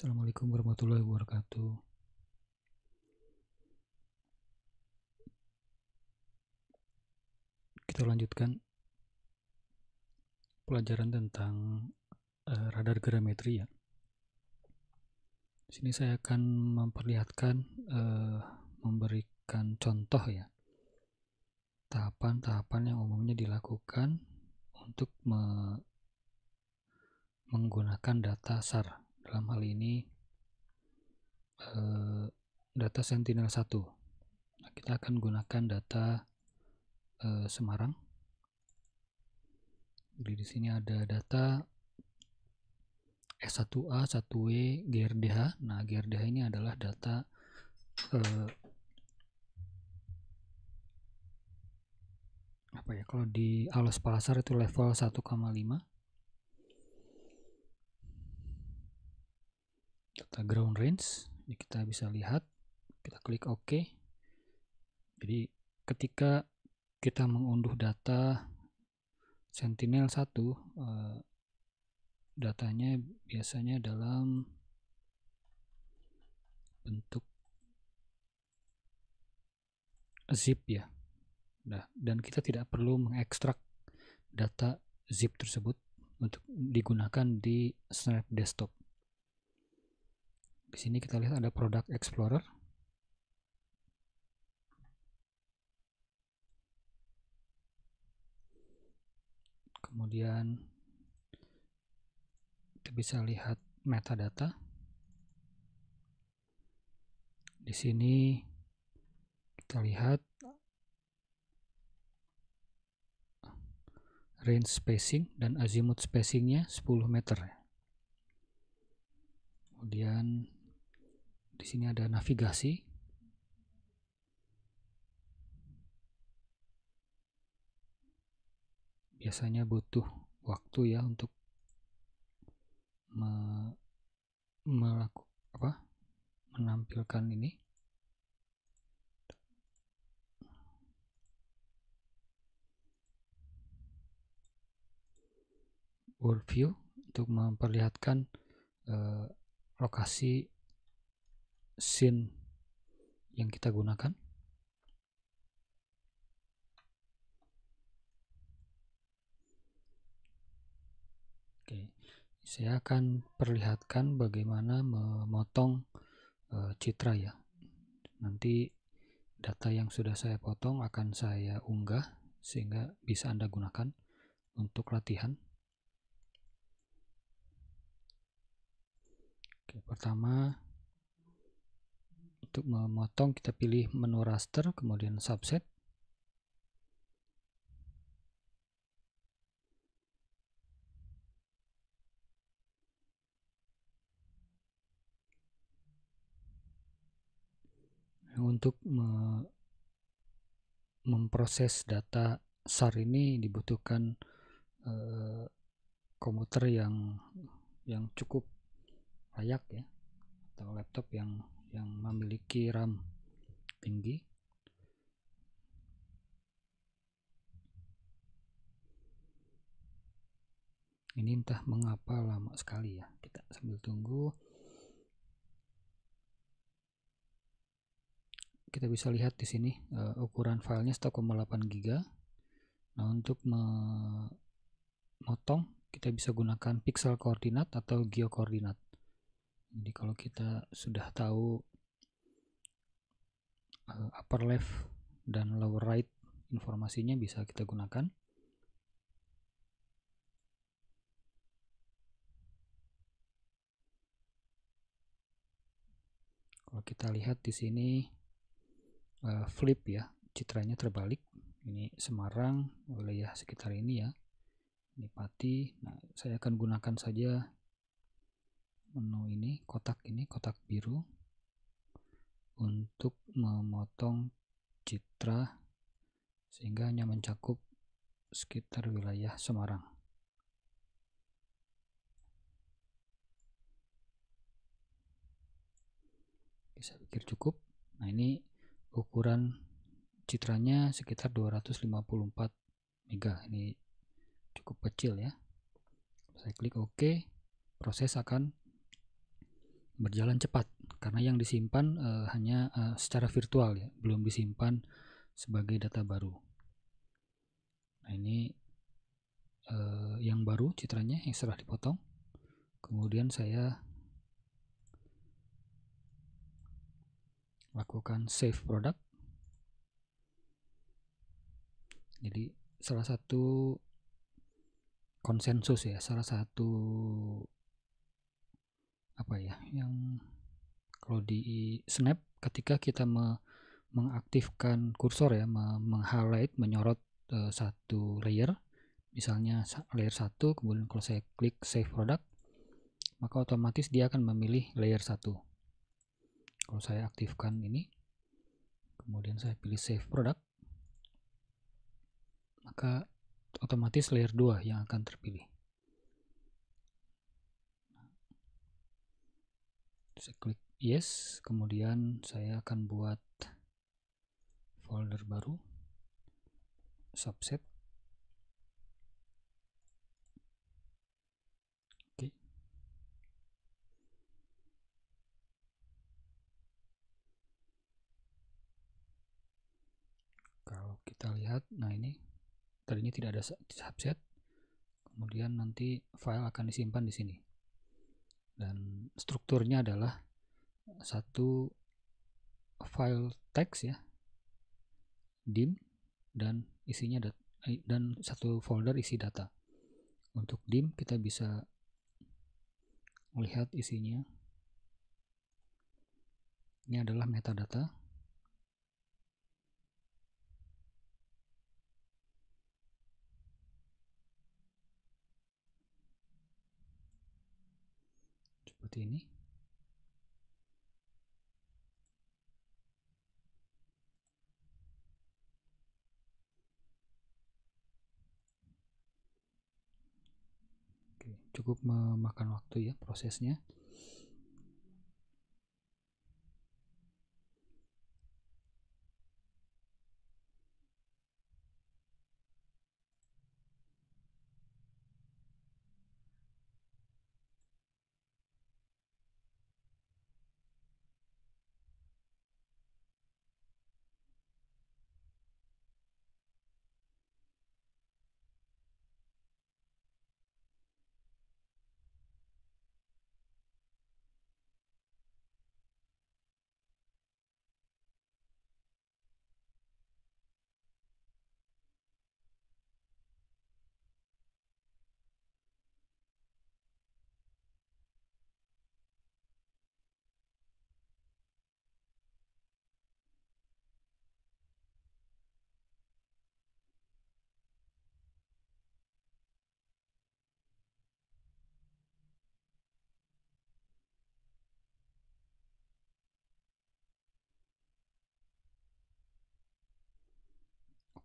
Assalamualaikum warahmatullahi wabarakatuh. Kita lanjutkan pelajaran tentang uh, radar gerametri ya. Di sini saya akan memperlihatkan uh, memberikan contoh ya. Tahapan-tahapan yang umumnya dilakukan untuk me menggunakan data SAR dalam hal ini eh, data Sentinel-1. Nah, kita akan gunakan data eh, Semarang. Jadi di sini ada data S1A, 1W, GRDH. Nah, GRDH ini adalah data eh, apa ya? Kalau di Alas Palasar itu level 1,5 serta ground range ini kita bisa lihat kita klik OK jadi ketika kita mengunduh data Sentinel 1 eh, datanya biasanya dalam bentuk zip ya nah, dan kita tidak perlu mengekstrak data zip tersebut untuk digunakan di Snap Desktop di sini kita lihat ada product explorer. Kemudian kita bisa lihat metadata. Di sini kita lihat range spacing dan azimuth spacingnya 10 meter. Kemudian di sini ada navigasi biasanya butuh waktu ya untuk me melakukan apa menampilkan ini world view untuk memperlihatkan eh, lokasi scene yang kita gunakan. Oke, saya akan perlihatkan bagaimana memotong e, citra ya. Nanti data yang sudah saya potong akan saya unggah sehingga bisa Anda gunakan untuk latihan. Oke, pertama untuk memotong kita pilih menu raster kemudian subset untuk me memproses data SAR ini dibutuhkan eh, komputer yang yang cukup layak ya atau laptop yang yang memiliki RAM tinggi ini entah mengapa lama sekali ya kita sambil tunggu kita bisa lihat di sini uh, ukuran filenya 1,8 GB. Nah, untuk memotong kita bisa gunakan pixel koordinat atau geo jadi kalau kita sudah tahu eh, upper left dan lower right informasinya bisa kita gunakan kalau kita lihat di sini eh, flip ya citranya terbalik ini Semarang wilayah sekitar ini ya ini Pati nah saya akan gunakan saja menu ini kotak ini kotak biru untuk memotong citra sehingga hanya mencakup sekitar wilayah Semarang bisa pikir cukup nah ini ukuran citranya sekitar 254 mega ini cukup kecil ya saya klik OK proses akan berjalan cepat karena yang disimpan uh, hanya uh, secara virtual ya, belum disimpan sebagai data baru. Nah, ini uh, yang baru citranya yang setelah dipotong. Kemudian saya lakukan save product. Jadi salah satu konsensus ya, salah satu apa ya yang kalau di snap ketika kita me, mengaktifkan kursor ya meng-highlight menyorot e, satu layer misalnya layer satu kemudian kalau saya klik save product maka otomatis dia akan memilih layer satu kalau saya aktifkan ini kemudian saya pilih save product maka otomatis layer 2 yang akan terpilih saya klik yes kemudian saya akan buat folder baru subset oke kalau kita lihat nah ini tadinya tidak ada subset kemudian nanti file akan disimpan di sini dan strukturnya adalah satu file text ya dim dan isinya dat eh, dan satu folder isi data untuk dim kita bisa melihat isinya ini adalah metadata seperti ini. cukup memakan waktu ya prosesnya.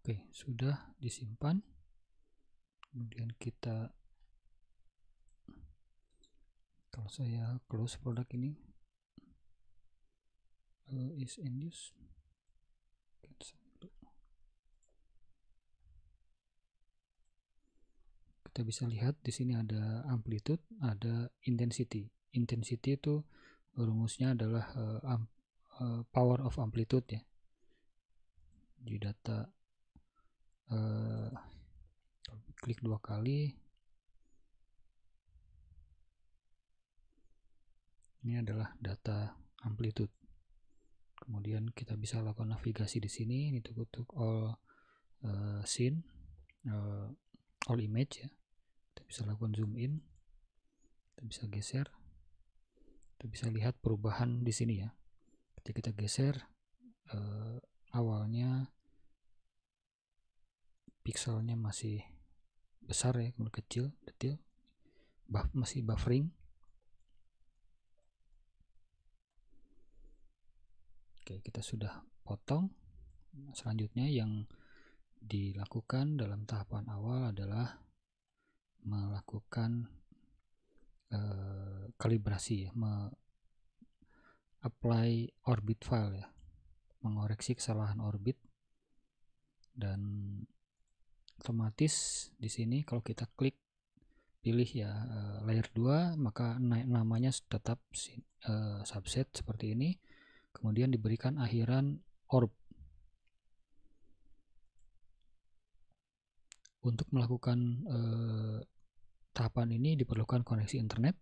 Oke, sudah disimpan. Kemudian kita kalau saya close produk ini uh, is in use kita bisa lihat di sini ada amplitude, ada intensity. Intensity itu rumusnya adalah uh, um, uh, power of amplitude ya. Di data eh, klik dua kali ini adalah data amplitude kemudian kita bisa lakukan navigasi di sini ini tutup all uh, scene uh, all image ya kita bisa lakukan zoom in kita bisa geser kita bisa lihat perubahan di sini ya ketika kita geser uh, awalnya pixelnya masih besar ya kemudian kecil detail, buff, masih buffering Oke, kita sudah potong. Selanjutnya yang dilakukan dalam tahapan awal adalah melakukan eh, kalibrasi ya, me apply orbit file ya, mengoreksi kesalahan orbit dan otomatis di sini kalau kita klik pilih ya eh, layer 2 maka naik namanya tetap eh, subset seperti ini kemudian diberikan akhiran orb untuk melakukan eh, tahapan ini diperlukan koneksi internet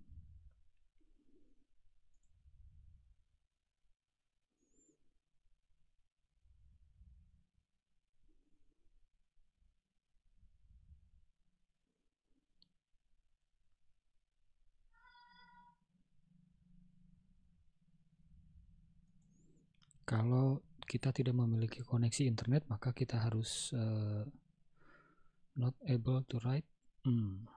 kalau kita tidak memiliki koneksi internet maka kita harus uh, not able to write hmm.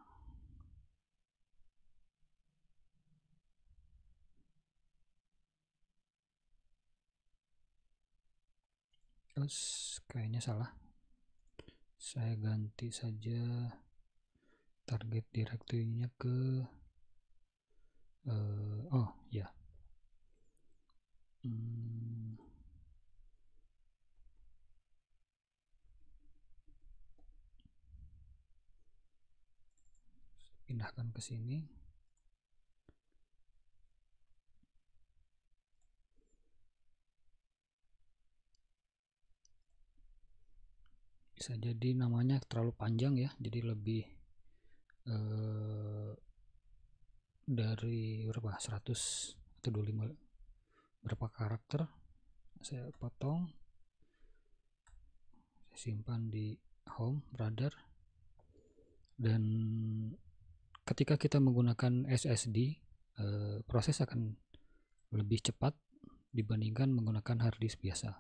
terus kayaknya salah saya ganti saja target directory ke uh, oh ya yeah. Hmm. Pindahkan ke sini. bisa jadi namanya terlalu panjang ya jadi lebih eh, dari berapa 100 atau 25 berapa karakter saya potong saya simpan di home brother dan ketika kita menggunakan SSD eh, proses akan lebih cepat dibandingkan menggunakan hard biasa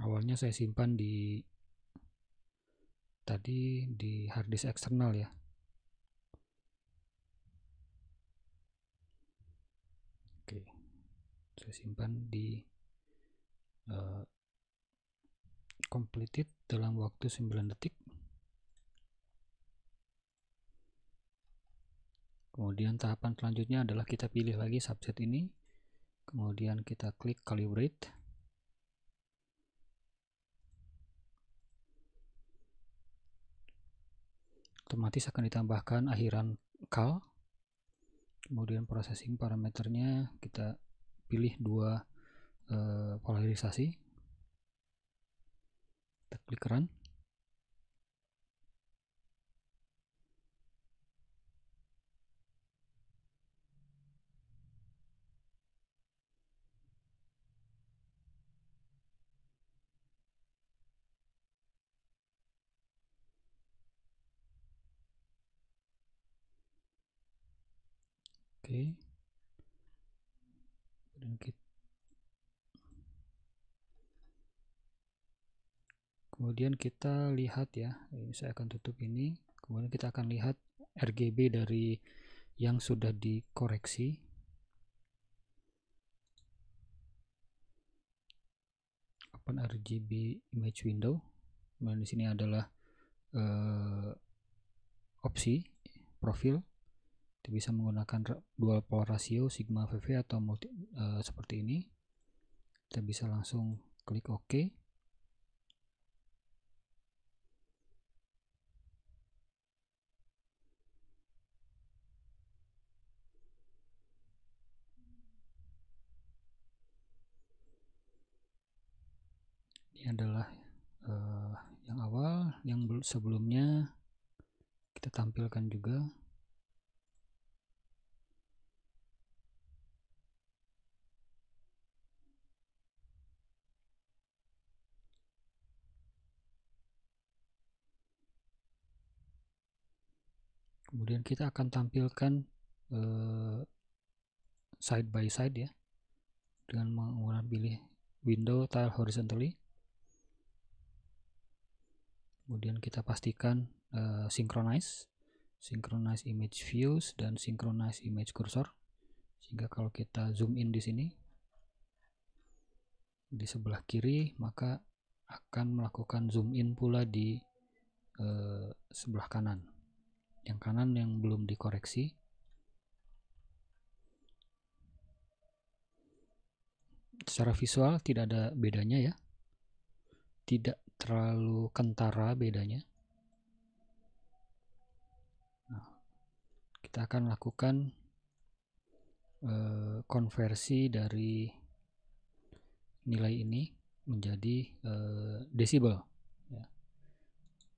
awalnya saya simpan di tadi di hard eksternal ya kita simpan di uh, completed dalam waktu 9 detik kemudian tahapan selanjutnya adalah kita pilih lagi subset ini kemudian kita klik calibrate otomatis akan ditambahkan akhiran cal kemudian processing parameternya kita pilih dua e, polarisasi kita klik run Oke. Okay. kemudian kita lihat ya ini saya akan tutup ini kemudian kita akan lihat RGB dari yang sudah dikoreksi open RGB image window kemudian di sini adalah uh, opsi profil kita bisa menggunakan dual pole ratio sigma VV atau multi, uh, seperti ini kita bisa langsung klik OK ini adalah uh, yang awal yang sebelumnya kita tampilkan juga kemudian kita akan tampilkan uh, side by side ya dengan menggunakan pilih window tile horizontally kemudian kita pastikan uh, synchronize synchronize image views dan synchronize image cursor sehingga kalau kita zoom in di sini di sebelah kiri maka akan melakukan zoom in pula di uh, sebelah kanan yang kanan yang belum dikoreksi secara visual tidak ada bedanya ya tidak terlalu kentara bedanya. Nah, kita akan lakukan eh, konversi dari nilai ini menjadi eh, desibel. Ya.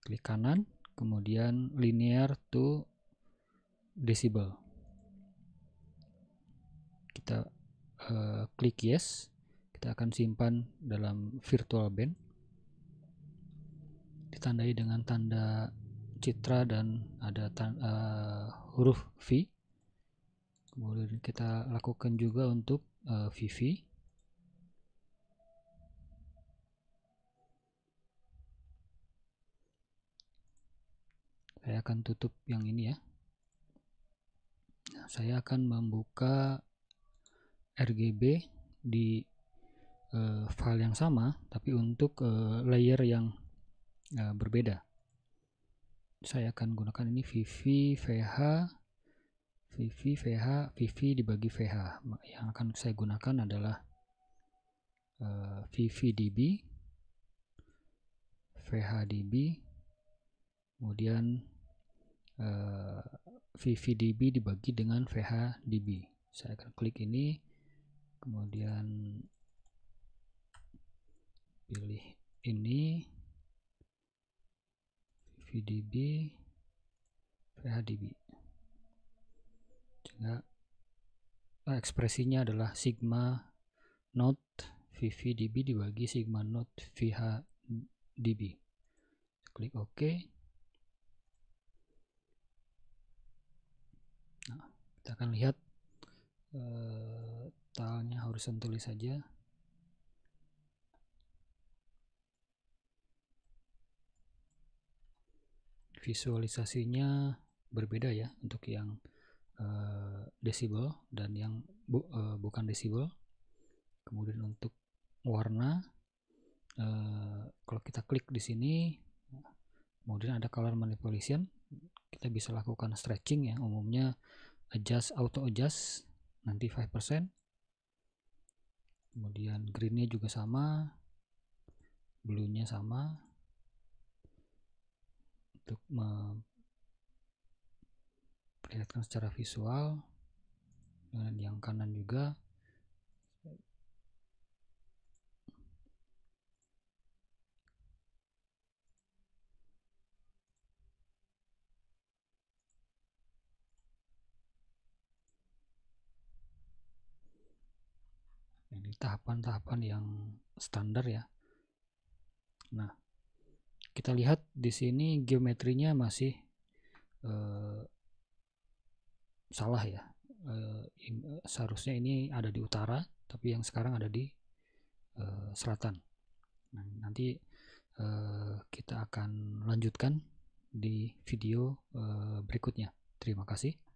Klik kanan, kemudian linear to desibel. Kita eh, klik yes, kita akan simpan dalam virtual band ditandai dengan tanda citra dan ada tanda, uh, eh, huruf V kemudian kita lakukan juga untuk uh, eh, VV saya akan tutup yang ini ya saya akan membuka RGB di uh, file yang sama tapi untuk uh, layer yang uh, berbeda. Saya akan gunakan ini VV, VH, VV, VH, VV dibagi VH. Yang akan saya gunakan adalah uh, eh, VVDB, VHDB, kemudian uh, eh, VVDB dibagi dengan VHDB. Saya akan klik ini, kemudian pilih ini VDB PHDB sehingga ah, ekspresinya adalah sigma not VVDB dibagi sigma not VHDB klik OK nah, kita akan lihat e, eh, horizontal saja visualisasinya berbeda ya untuk yang uh, desibel dan yang bu, uh, bukan desibel kemudian untuk warna uh, kalau kita klik di sini kemudian ada color manipulation kita bisa lakukan stretching ya umumnya adjust auto adjust nanti 5% kemudian greennya juga sama bluenya sama untuk memperlihatkan secara visual dengan yang kanan juga nah, ini tahapan-tahapan yang standar ya nah kita lihat di sini geometrinya masih eh, salah ya eh, eh, seharusnya ini ada di utara tapi yang sekarang ada di eh, selatan nah, nanti eh, kita akan lanjutkan di video eh, berikutnya terima kasih